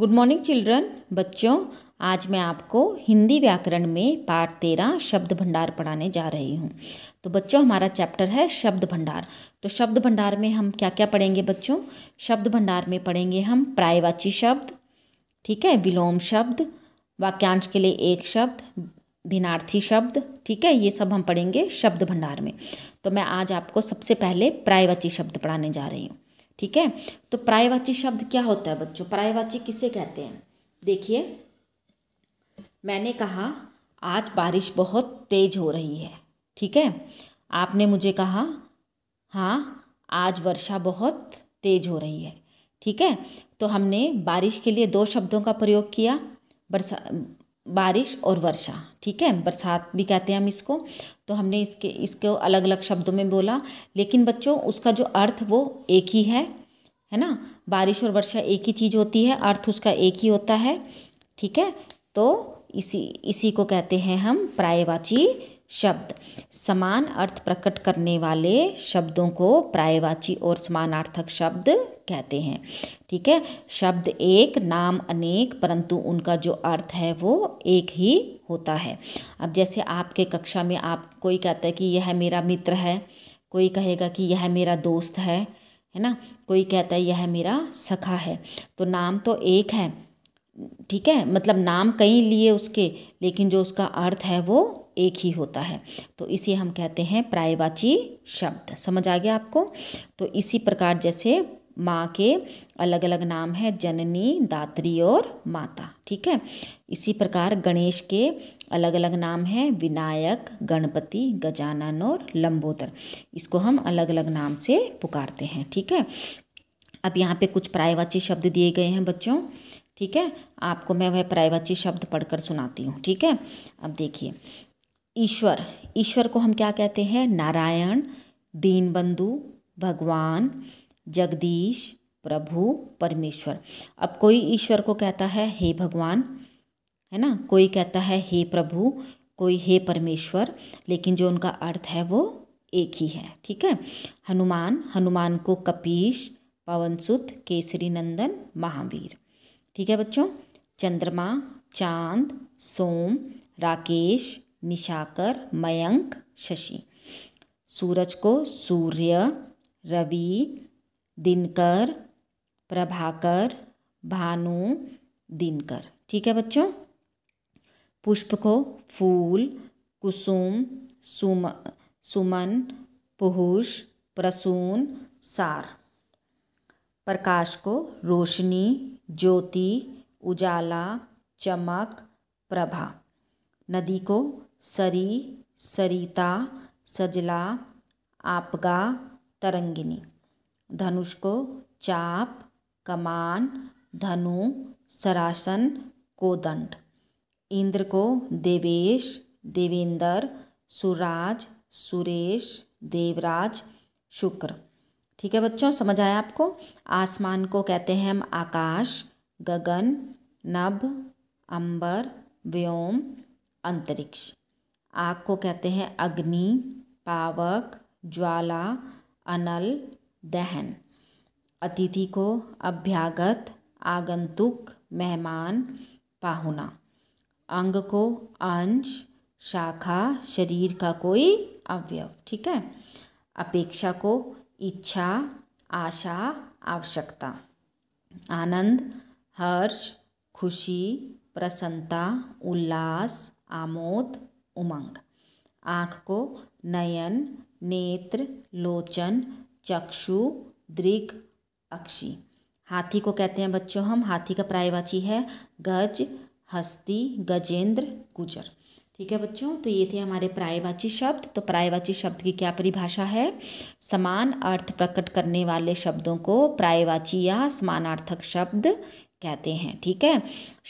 good morning children बच्चों आज मैं आपको हिंदी व्याकरण में पाठ तेरह शब्द भंडार पढ़ाने जा रही हूँ तो बच्चों हमारा चैप्टर है शब्द भंडार तो शब्द भंडार में हम क्या क्या पढ़ेंगे बच्चों शब्द भंडार में पढ़ेंगे हम प्रायवाची शब्द ठीक है विलोम शब्द वाक्यांश के लिए एक शब्द भिनार्थी शब्द ठीक है ये सब हम पढ़ेंगे शब्द भंडार में तो मैं आज आपको सबसे पहले प्रायवाची शब्द पढ़ाने जा रही हूँ ठीक है तो प्रायवाची शब्द क्या होता है बच्चों प्रायवाची किसे कहते हैं देखिए मैंने कहा आज बारिश बहुत तेज हो रही है ठीक है आपने मुझे कहा हाँ आज वर्षा बहुत तेज हो रही है ठीक है तो हमने बारिश के लिए दो शब्दों का प्रयोग किया बरसा बारिश और वर्षा ठीक है बरसात भी कहते हैं हम इसको तो हमने इसके इसको अलग अलग शब्दों में बोला लेकिन बच्चों उसका जो अर्थ वो एक ही है है ना बारिश और वर्षा एक ही चीज़ होती है अर्थ उसका एक ही होता है ठीक है तो इसी इसी को कहते हैं हम प्रायवाची शब्द समान अर्थ प्रकट करने वाले शब्दों को प्रायवाची और समानार्थक शब्द कहते हैं ठीक है शब्द एक नाम अनेक परंतु उनका जो अर्थ है वो एक ही होता है अब जैसे आपके कक्षा में आप कोई कहता है कि यह मेरा मित्र है कोई कहेगा कि यह मेरा दोस्त है है ना कोई कहता है यह मेरा सखा है तो नाम तो एक है ठीक है मतलब नाम कई लिए उसके लेकिन जो उसका अर्थ है वो एक ही होता है तो इसे हम कहते हैं प्रायवाची शब्द समझ आ गया आपको तो इसी प्रकार जैसे माँ के अलग अलग नाम है जननी दात्री और माता ठीक है इसी प्रकार गणेश के अलग अलग नाम है विनायक गणपति गजानन और लंबोदर इसको हम अलग अलग नाम से पुकारते हैं ठीक है अब यहाँ पे कुछ प्रायवाची शब्द दिए गए हैं बच्चों ठीक है आपको मैं वह प्रायवाची शब्द पढ़कर सुनाती हूँ ठीक है अब देखिए ईश्वर ईश्वर को हम क्या कहते हैं नारायण दीनबंधु भगवान जगदीश प्रभु परमेश्वर अब कोई ईश्वर को कहता है हे भगवान है ना कोई कहता है हे प्रभु कोई हे परमेश्वर लेकिन जो उनका अर्थ है वो एक ही है ठीक है हनुमान हनुमान को कपीश पवनसुत केसरी नंदन महावीर ठीक है बच्चों चंद्रमा चांद सोम राकेश निशाकर मयंक शशि सूरज को सूर्य रवि दिनकर प्रभाकर भानु दिनकर ठीक है बच्चों पुष्प को फूल कुसुम सुम सुमन पुहुष प्रसून सार प्रकाश को रोशनी ज्योति उजाला चमक प्रभा नदी को सरी सरिता सजला आपगा तरंगिनी धनुष को चाप कमान धनु सरासन कोदंड इंद्र को देवेश देवेंद्र सुराज सुरेश देवराज शुक्र ठीक है बच्चों समझ आया आपको आसमान को कहते हैं हम आकाश गगन नभ अंबर व्योम अंतरिक्ष आग को कहते हैं अग्नि पावक ज्वाला अनल दहन अतिथि को अभ्यागत आगंतुक मेहमान पाहुना अंग को अंश शाखा शरीर का कोई अवयव ठीक है अपेक्षा को इच्छा आशा आवश्यकता आनंद हर्ष खुशी प्रसन्नता उल्लास आमोद उमंग आँख को नयन नेत्र लोचन चक्षु दृग अक्षी हाथी को कहते हैं बच्चों हम हाथी का प्रायवाची है गज हस्ती गजेंद्र गुजर ठीक है बच्चों तो ये थे हमारे प्रायवाची शब्द तो प्रायवाची शब्द की क्या परिभाषा है समान अर्थ प्रकट करने वाले शब्दों को प्रायवाची या समानार्थक शब्द कहते हैं ठीक है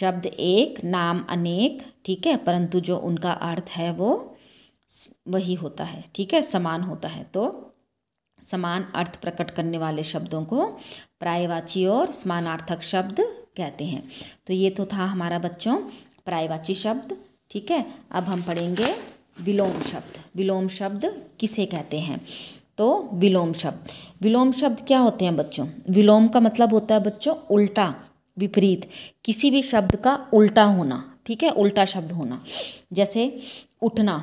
शब्द एक नाम अनेक ठीक है परंतु जो उनका अर्थ है वो वही होता है ठीक है समान होता है तो समान अर्थ प्रकट करने वाले शब्दों को प्रायवाची और समानार्थक शब्द कहते हैं तो ये तो था हमारा बच्चों प्रायवाची शब्द ठीक है अब हम पढ़ेंगे विलोम शब्द विलोम शब्द किसे कहते हैं तो विलोम शब्द विलोम शब्द क्या होते हैं बच्चों विलोम का मतलब होता है बच्चों उल्टा विपरीत किसी भी शब्द का उल्टा होना ठीक है उल्टा शब्द होना जैसे उठना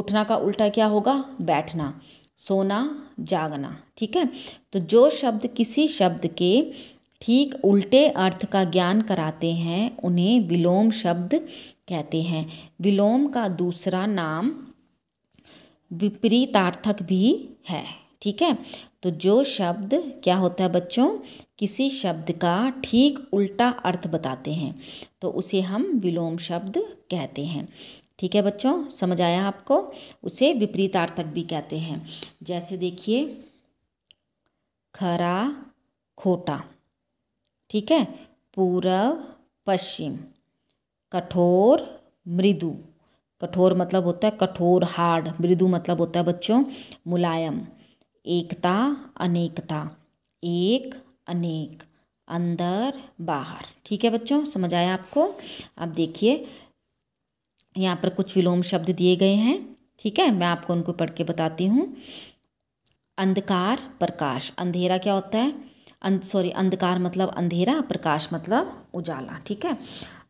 उठना का उल्टा क्या होगा बैठना सोना जागना ठीक है तो जो शब्द किसी शब्द के ठीक उल्टे अर्थ का ज्ञान कराते हैं उन्हें विलोम शब्द कहते हैं विलोम का दूसरा नाम विपरीतार्थक भी है ठीक है तो जो शब्द क्या होता है बच्चों किसी शब्द का ठीक उल्टा अर्थ बताते हैं तो उसे हम विलोम शब्द कहते हैं ठीक है बच्चों समझ आया आपको उसे विपरीतार्थक भी कहते हैं जैसे देखिए खरा खोटा ठीक है पूर्व पश्चिम कठोर मृदु कठोर मतलब होता है कठोर हार्ड मृदु मतलब होता है बच्चों मुलायम एकता अनेकता एक अनेक अंदर बाहर ठीक है बच्चों समझ आया आपको अब देखिए यहाँ पर कुछ विलोम शब्द दिए गए हैं ठीक है मैं आपको उनको पढ़ के बताती हूँ अंधकार प्रकाश अंधेरा क्या होता है अंध सॉरी अंधकार मतलब अंधेरा प्रकाश मतलब उजाला ठीक है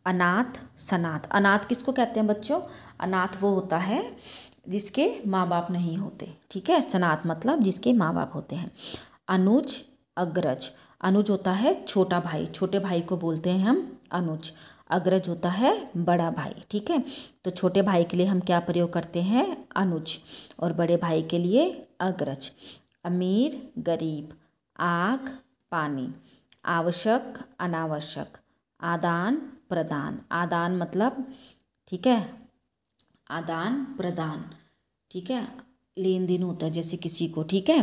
अनाथ सनाथ अनाथ किसको कहते हैं बच्चों अनाथ वो होता है जिसके माँ बाप नहीं होते ठीक है सनाथ मतलब जिसके माँ बाप होते हैं अनुज अग्रज अनुज होता है छोटा भाई छोटे भाई को बोलते हैं हम अनुज अग्रज होता है बड़ा भाई ठीक है तो छोटे भाई के लिए हम क्या प्रयोग करते हैं अनुज और बड़े भाई के लिए अग्रज अमीर गरीब आग पानी आवश्यक अनावश्यक आदान प्रदान आदान मतलब ठीक है आदान प्रदान ठीक है लेन देन होता है जैसे किसी को ठीक है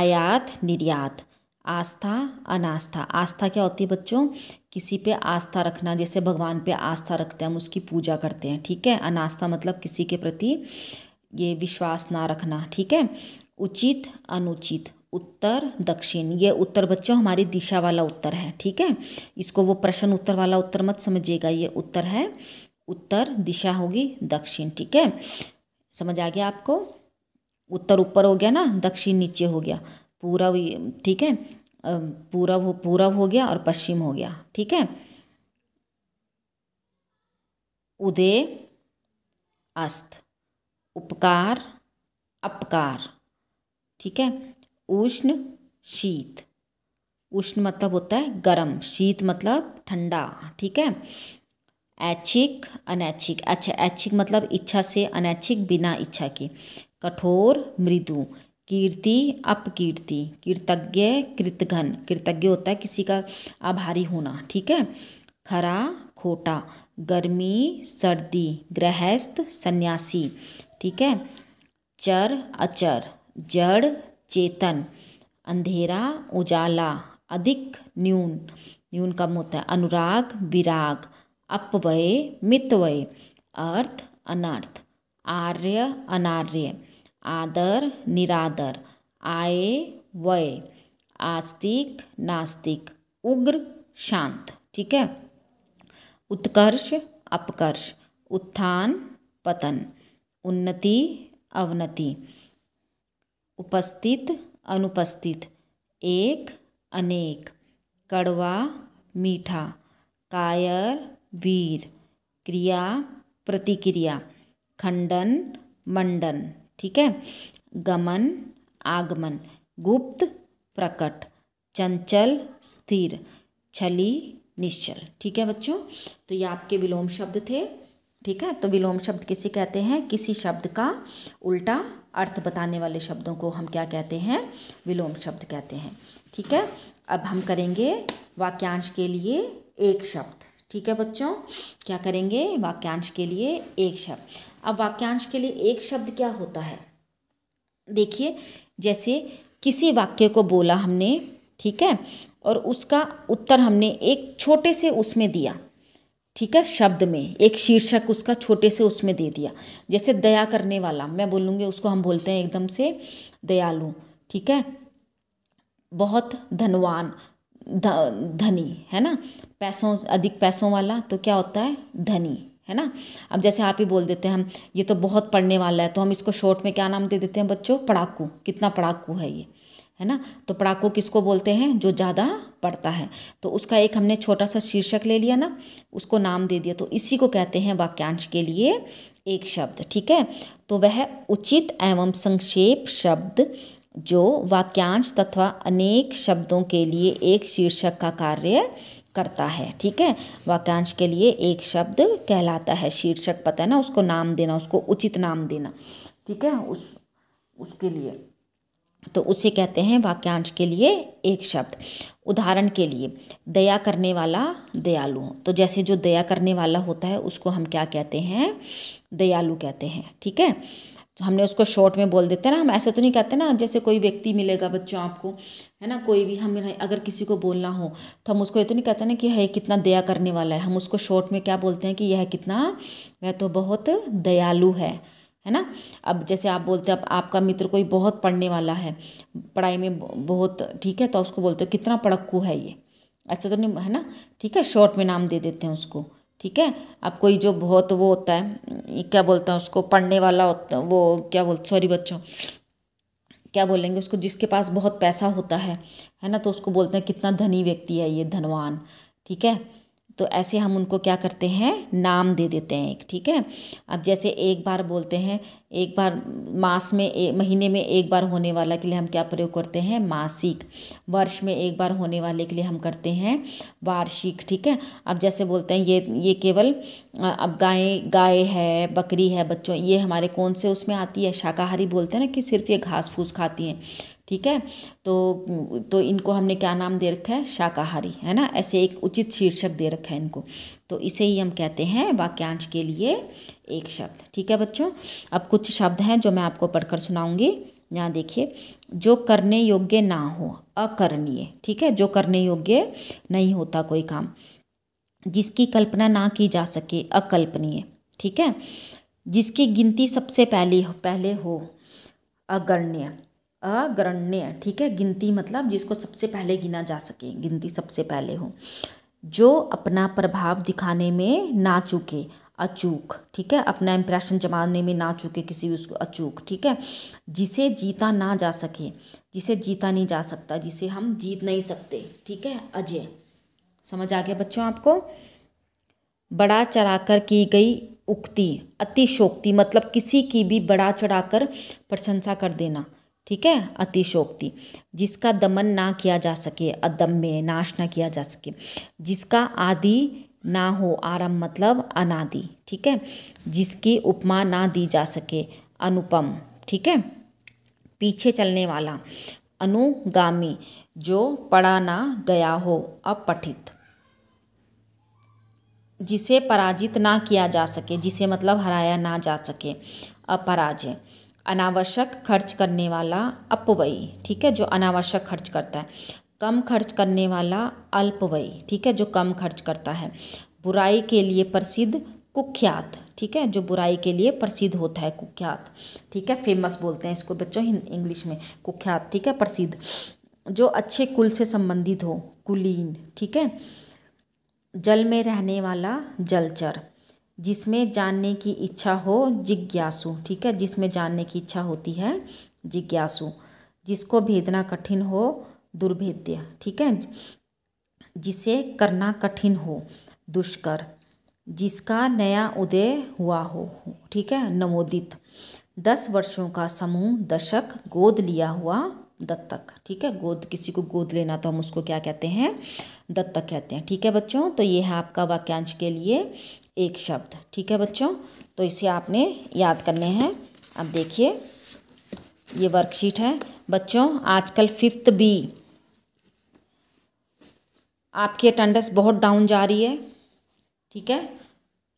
आयात निर्यात आस्था अनास्था आस्था क्या होती है बच्चों किसी पे आस्था रखना जैसे भगवान पे आस्था रखते हैं हम उसकी पूजा करते हैं ठीक है अनास्था मतलब किसी के प्रति ये विश्वास ना रखना ठीक है उचित अनुचित उत्तर दक्षिण ये उत्तर बच्चों हमारी दिशा वाला उत्तर है ठीक है इसको वो प्रश्न उत्तर वाला उत्तर मत समझिएगा ये उत्तर है उत्तर दिशा होगी दक्षिण ठीक है समझ आ गया आपको उत्तर ऊपर हो गया ना दक्षिण नीचे हो गया पूरब ठीक है पूरब हो पूरब हो गया और पश्चिम हो गया ठीक है उदय अस्त उपकार अपकार ठीक है उष्ण शीत उष्ण मतलब होता है गर्म शीत मतलब ठंडा ठीक है ऐच्छिक अनैच्छिक अच्छा ऐच्छिक मतलब इच्छा से अनैच्छिक बिना इच्छा के कठोर मृदु कीर्ति अपकीर्ति कृतज्ञ कृतघन कृतज्ञ होता है किसी का आभारी होना ठीक है खरा खोटा गर्मी सर्दी गृहस्थ सन्यासी ठीक है चर अचर जड़ चेतन अंधेरा उजाला अधिक न्यून न्यून कम होता है अनुराग विराग अपवय मितवय अर्थ अनर्थ आर्य अनार्य आदर निरादर आय वय आस्तिक नास्तिक उग्र शांत ठीक है उत्कर्ष अपकर्ष उत्थान पतन उन्नति अवनति उपस्थित अनुपस्थित एक अनेक कड़वा मीठा कायर वीर क्रिया प्रतिक्रिया खंडन मंडन ठीक है गमन आगमन गुप्त प्रकट चंचल स्थिर छली निश्चल ठीक है बच्चों तो ये आपके विलोम शब्द थे ठीक है तो विलोम शब्द किसे कहते हैं किसी शब्द का उल्टा अर्थ बताने वाले शब्दों को हम क्या कहते हैं विलोम शब्द कहते हैं ठीक है अब हम करेंगे वाक्यांश के लिए एक शब्द ठीक है बच्चों क्या करेंगे वाक्यांश के लिए एक शब्द अब वाक्यांश के लिए एक शब्द क्या होता है देखिए जैसे किसी वाक्य को बोला हमने ठीक है और उसका उत्तर हमने एक छोटे से उसमें दिया ठीक है शब्द में एक शीर्षक उसका छोटे से उसमें दे दिया जैसे दया करने वाला मैं बोलूँगी उसको हम बोलते हैं एकदम से दयालु ठीक है बहुत धनवान धनी है ना पैसों अधिक पैसों वाला तो क्या होता है धनी है ना अब जैसे आप ही बोल देते हैं हम ये तो बहुत पढ़ने वाला है तो हम इसको शॉर्ट में क्या नाम दे देते हैं बच्चों पड़ाकू कितना पड़ाकू है ये है ना तो पड़ाकू किसको बोलते हैं जो ज़्यादा पड़ता है तो उसका एक हमने छोटा सा शीर्षक ले लिया ना उसको नाम दे दिया तो इसी को कहते हैं वाक्यांश के लिए एक शब्द ठीक है तो वह उचित एवं संक्षेप शब्द जो वाक्यांश तथा अनेक शब्दों के लिए एक शीर्षक का कार्य करता है ठीक है वाक्यांश के लिए एक शब्द कहलाता है शीर्षक पता है ना उसको नाम देना उसको उचित नाम देना ठीक है उस उसके लिए तो उसे कहते हैं वाक्यांश के लिए एक शब्द उदाहरण के लिए दया करने वाला दयालु तो जैसे जो दया करने वाला होता है उसको हम क्या कहते हैं दयालु कहते हैं ठीक है हमने उसको शॉर्ट में बोल देते हैं ना हम ऐसे तो नहीं कहते ना जैसे कोई व्यक्ति मिलेगा बच्चों आपको है ना कोई भी हमें अगर किसी को बोलना हो तो हम उसको ये तो नहीं कहते ना कि है कितना दया करने वाला है हम उसको शॉर्ट में क्या बोलते हैं कि यह कितना वह तो बहुत दयालु है है ना अब जैसे आप बोलते हैं अब आपका मित्र कोई बहुत पढ़ने वाला है पढ़ाई में बहुत ठीक है तो उसको बोलते हो कितना पड़क्कू है ये अच्छा तो नहीं है ना ठीक है शॉर्ट में नाम दे देते हैं उसको ठीक है अब कोई जो बहुत वो होता है क्या बोलते हैं उसको पढ़ने वाला होता है वो क्या बोलते सॉरी बच्चों क्या बोलेंगे उसको जिसके पास बहुत पैसा होता है है ना तो उसको बोलते हैं कितना धनी व्यक्ति है ये धनवान ठीक है तो ऐसे हम उनको क्या करते हैं नाम दे देते हैं ठीक है अब जैसे एक बार बोलते हैं एक बार मास में एक महीने में एक बार होने वाला के लिए हम क्या प्रयोग करते हैं मासिक वर्ष में एक बार होने वाले के लिए हम करते हैं वार्षिक ठीक है अब जैसे बोलते हैं ये ये केवल अब गाय गाय है बकरी है बच्चों ये हमारे कौन से उसमें आती है शाकाहारी बोलते हैं ना कि सिर्फ ये घास फूस खाती हैं ठीक है तो तो इनको हमने क्या नाम दे रखा है शाकाहारी है ना ऐसे एक उचित शीर्षक दे रखा है इनको तो इसे ही हम कहते हैं वाक्यांश के लिए एक शब्द ठीक है बच्चों अब कुछ शब्द हैं जो मैं आपको पढ़कर सुनाऊंगी यहाँ देखिए जो करने योग्य ना हो अकरणीय ठीक है जो करने योग्य नहीं होता कोई काम जिसकी कल्पना ना की जा सके अकल्पनीय ठीक है जिसकी गिनती सबसे पहली पहले हो अगण्य अग्रण्य ठीक है गिनती मतलब जिसको सबसे पहले गिना जा सके गिनती सबसे पहले हो जो अपना प्रभाव दिखाने में ना चूके अचूक ठीक है अपना इम्प्रेशन जमाने में ना चूके किसी उसको अचूक ठीक है जिसे जीता ना जा सके जिसे जीता नहीं जा सकता जिसे हम जीत नहीं सकते ठीक है अजय समझ आ गया बच्चों आपको बड़ा चढ़ाकर की गई उक्ति अतिशोक्ति मतलब किसी की भी बड़ा चढ़ाकर प्रशंसा कर देना ठीक है अतिशोक्ति जिसका दमन ना किया जा सके अदम्य नाश ना किया जा सके जिसका आदि ना हो आरंभ मतलब अनादि ठीक है जिसकी उपमा ना दी जा सके अनुपम ठीक है पीछे चलने वाला अनुगामी जो पढ़ा ना गया हो अपठित जिसे पराजित ना किया जा सके जिसे मतलब हराया ना जा सके अपराजय अनावश्यक खर्च करने वाला अपवयी ठीक है जो अनावश्यक खर्च करता है कम खर्च करने वाला अल्पवयी ठीक है जो कम खर्च करता है बुराई के लिए प्रसिद्ध कुख्यात ठीक है जो बुराई के लिए प्रसिद्ध होता है कुख्यात ठीक है फेमस बोलते हैं इसको बच्चों इंग्लिश में कुख्यात ठीक है प्रसिद्ध जो अच्छे कुल से संबंधित हो कुलीन ठीक है जल में रहने वाला जलचर जिसमें जानने की इच्छा हो जिज्ञासु ठीक है जिसमें जानने की इच्छा होती है जिज्ञासु जिसको भेदना कठिन हो दुर्भेद्य ठीक है जिसे करना कठिन हो दुष्कर जिसका नया उदय हुआ हो ठीक है नवोदित दस वर्षों का समूह दशक गोद लिया हुआ दत्तक ठीक है गोद किसी को गोद लेना तो हम उसको क्या कहते हैं दत्तक कहते हैं ठीक है बच्चों तो ये है आपका वाक्यांश के लिए एक शब्द ठीक है बच्चों तो इसे आपने याद करने हैं अब देखिए ये वर्कशीट है बच्चों आजकल फिफ्थ बी आपकी अटेंडेंस बहुत डाउन जा रही है ठीक है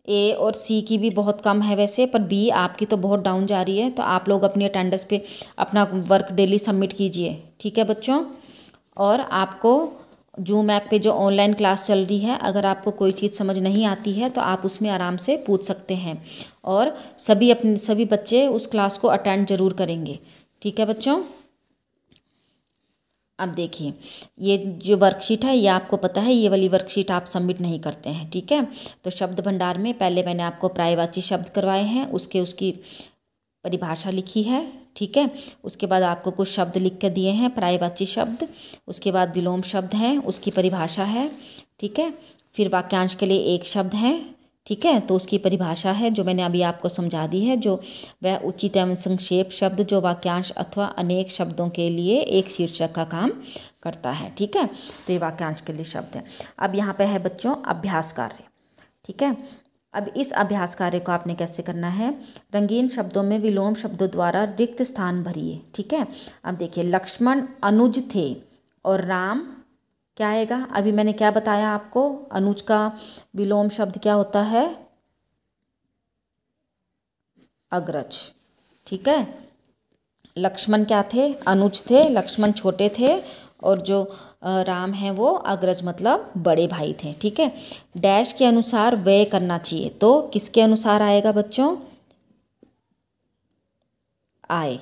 ए और सी की भी बहुत कम है वैसे पर बी आपकी तो बहुत डाउन जा रही है तो आप लोग अपनी अटेंडेंस पे अपना वर्क डेली सबमिट कीजिए ठीक है बच्चों और आपको जूम ऐप पे जो ऑनलाइन क्लास चल रही है अगर आपको कोई चीज़ समझ नहीं आती है तो आप उसमें आराम से पूछ सकते हैं और सभी अपने सभी बच्चे उस क्लास को अटेंड ज़रूर करेंगे ठीक है बच्चों अब देखिए ये जो वर्कशीट है ये आपको पता है ये वाली वर्कशीट आप सबमिट नहीं करते हैं ठीक है तो शब्द भंडार में पहले मैंने आपको प्रायवाची शब्द करवाए हैं उसके उसकी परिभाषा लिखी है ठीक है उसके बाद आपको कुछ शब्द लिख कर दिए हैं प्रायवाची शब्द उसके बाद विलोम शब्द हैं उसकी परिभाषा है ठीक है फिर वाक्यांश के लिए एक शब्द है ठीक है तो उसकी परिभाषा है जो मैंने अभी आपको समझा दी है जो वह उचित एवं संक्षेप शब्द जो वाक्यांश अथवा अनेक शब्दों के लिए एक शीर्षक का काम करता है ठीक है तो ये वाक्यांश के लिए शब्द है अब यहाँ पे है बच्चों अभ्यास कार्य ठीक है अब इस अभ्यास कार्य को आपने कैसे करना है रंगीन शब्दों में विलोम शब्दों द्वारा रिक्त स्थान भरिए ठीक है अब देखिए लक्ष्मण अनुज थे और राम क्या आएगा अभी मैंने क्या बताया आपको अनुज का विलोम शब्द क्या होता है अग्रज ठीक है लक्ष्मण क्या थे अनुज थे लक्ष्मण छोटे थे और जो राम हैं वो अग्रज मतलब बड़े भाई थे ठीक है डैश के अनुसार व्यय करना चाहिए तो किसके अनुसार आएगा बच्चों आय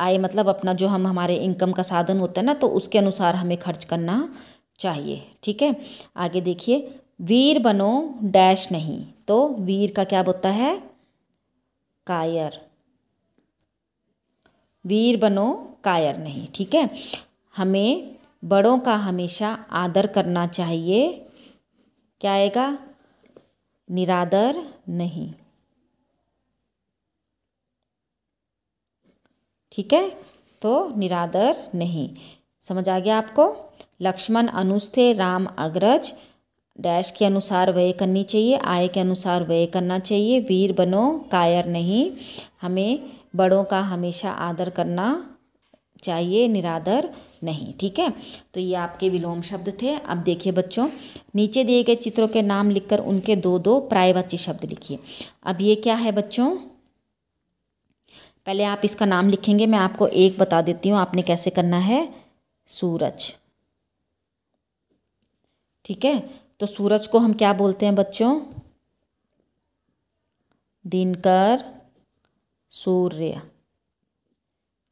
आय मतलब अपना जो हम हमारे इनकम का साधन होता है ना तो उसके अनुसार हमें खर्च करना चाहिए ठीक है आगे देखिए वीर बनो डैश नहीं तो वीर का क्या होता है कायर वीर बनो कायर नहीं ठीक है हमें बड़ों का हमेशा आदर करना चाहिए क्या आएगा निरादर नहीं ठीक है तो निरादर नहीं समझ आ गया आपको लक्ष्मण अनुज थे राम अग्रज डैश के अनुसार व्यय करनी चाहिए आय के अनुसार व्यय करना चाहिए वीर बनो कायर नहीं हमें बड़ों का हमेशा आदर करना चाहिए निरादर नहीं ठीक है तो ये आपके विलोम शब्द थे अब देखिए बच्चों नीचे दिए गए चित्रों के नाम लिखकर उनके दो दो प्रायवाची शब्द लिखिए अब ये क्या है बच्चों पहले आप इसका नाम लिखेंगे मैं आपको एक बता देती हूँ आपने कैसे करना है सूरज ठीक है तो सूरज को हम क्या बोलते हैं बच्चों दिनकर सूर्य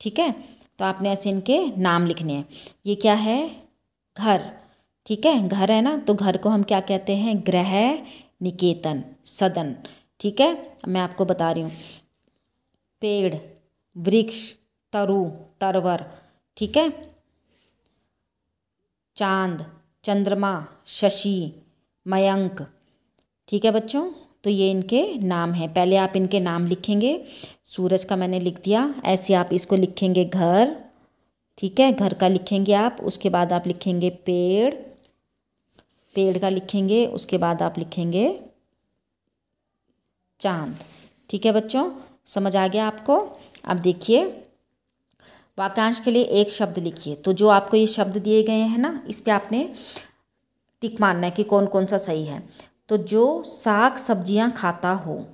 ठीक है तो आपने ऐसे इनके नाम लिखने हैं ये क्या है घर ठीक है घर है ना तो घर को हम क्या कहते हैं ग्रह निकेतन सदन ठीक है मैं आपको बता रही हूँ पेड़ वृक्ष तरु तरवर ठीक है चांद चंद्रमा शशि मयंक ठीक है बच्चों तो ये इनके नाम हैं पहले आप इनके नाम लिखेंगे सूरज का मैंने लिख दिया ऐसे आप इसको लिखेंगे घर ठीक है घर का लिखेंगे आप उसके बाद आप लिखेंगे पेड़ पेड़ का लिखेंगे उसके बाद आप लिखेंगे चांद ठीक है बच्चों समझ आ गया आपको अब देखिए वाक्यांश के लिए एक शब्द लिखिए तो जो आपको ये शब्द दिए गए हैं ना इस पर आपने टिक मानना है कि कौन कौन सा सही है तो जो साग सब्जियां खाता हो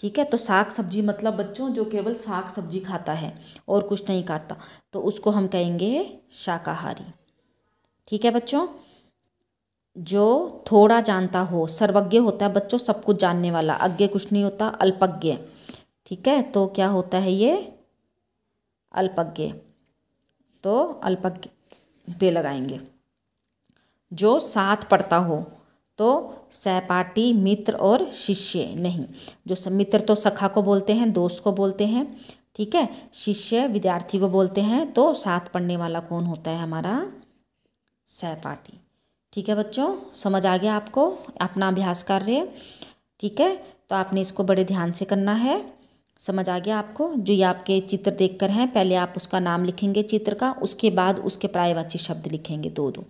ठीक है तो साग सब्जी मतलब बच्चों जो केवल साग सब्जी खाता है और कुछ नहीं खाता तो उसको हम कहेंगे शाकाहारी ठीक है बच्चों जो थोड़ा जानता हो सर्वज्ञ होता है बच्चों सब कुछ जानने वाला अज्ञ कुछ नहीं होता अल्पज्ञ ठीक है तो क्या होता है ये अल्पज्ञ तो अल्पज्ञ पे लगाएंगे जो साथ पढ़ता हो तो सहपाठी मित्र और शिष्य नहीं जो मित्र तो सखा को बोलते हैं दोस्त को बोलते हैं ठीक है शिष्य विद्यार्थी को बोलते हैं तो साथ पढ़ने वाला कौन होता है हमारा सहपाठी ठीक है बच्चों समझ आ गया आपको अपना अभ्यास कार्य ठीक है तो आपने इसको बड़े ध्यान से करना है समझ आ गया आपको जो ये आपके चित्र देख कर हैं पहले आप उसका नाम लिखेंगे चित्र का उसके बाद उसके प्रायवाची शब्द लिखेंगे दो दो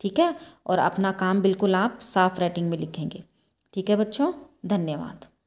ठीक है और अपना काम बिल्कुल आप साफ राइटिंग में लिखेंगे ठीक है बच्चों धन्यवाद